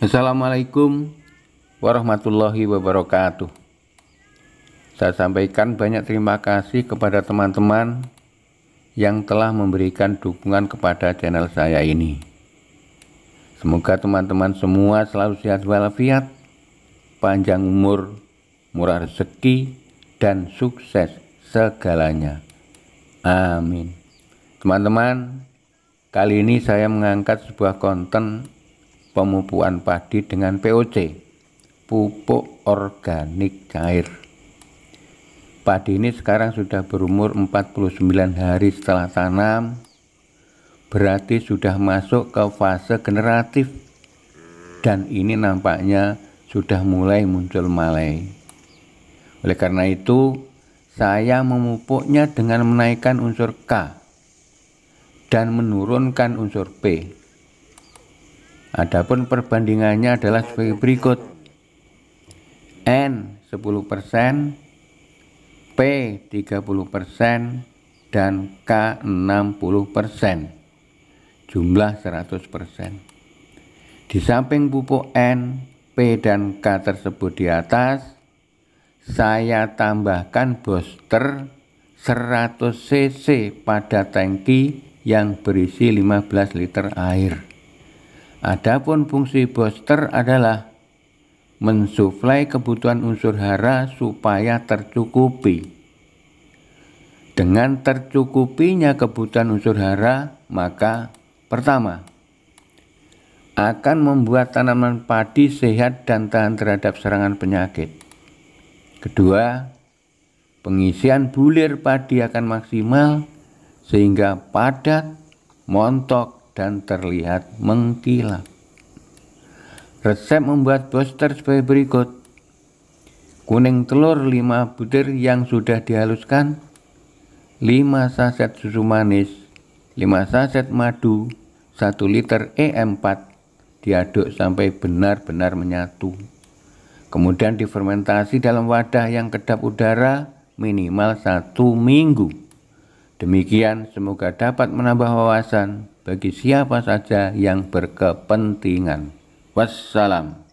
Assalamualaikum warahmatullahi wabarakatuh. Saya sampaikan banyak terima kasih kepada teman-teman yang telah memberikan dukungan kepada channel saya ini. Semoga teman-teman semua selalu sehat walafiat, panjang umur, murah rezeki, dan sukses segalanya. Amin. Teman-teman, kali ini saya mengangkat sebuah konten Pemupuan padi dengan POC pupuk organik cair padi ini sekarang sudah berumur 49 hari setelah tanam berarti sudah masuk ke fase generatif dan ini nampaknya sudah mulai muncul malai oleh karena itu saya memupuknya dengan menaikkan unsur K dan menurunkan unsur P Adapun perbandingannya adalah sebagai berikut. N 10%, P 30%, dan K 60%. Jumlah 100%. Di samping pupuk N, P dan K tersebut di atas, saya tambahkan booster 100 cc pada tangki yang berisi 15 liter air. Adapun fungsi booster adalah mensuplai kebutuhan unsur hara supaya tercukupi. Dengan tercukupinya kebutuhan unsur hara, maka pertama akan membuat tanaman padi sehat dan tahan terhadap serangan penyakit. Kedua, pengisian bulir padi akan maksimal sehingga padat, montok, dan terlihat mengkilap. Resep membuat booster sebagai berikut. Kuning telur 5 butir yang sudah dihaluskan, 5 saset susu manis, 5 saset madu, 1 liter e EM4 diaduk sampai benar-benar menyatu. Kemudian difermentasi dalam wadah yang kedap udara minimal satu minggu. Demikian, semoga dapat menambah wawasan bagi siapa saja yang berkepentingan. Wassalam.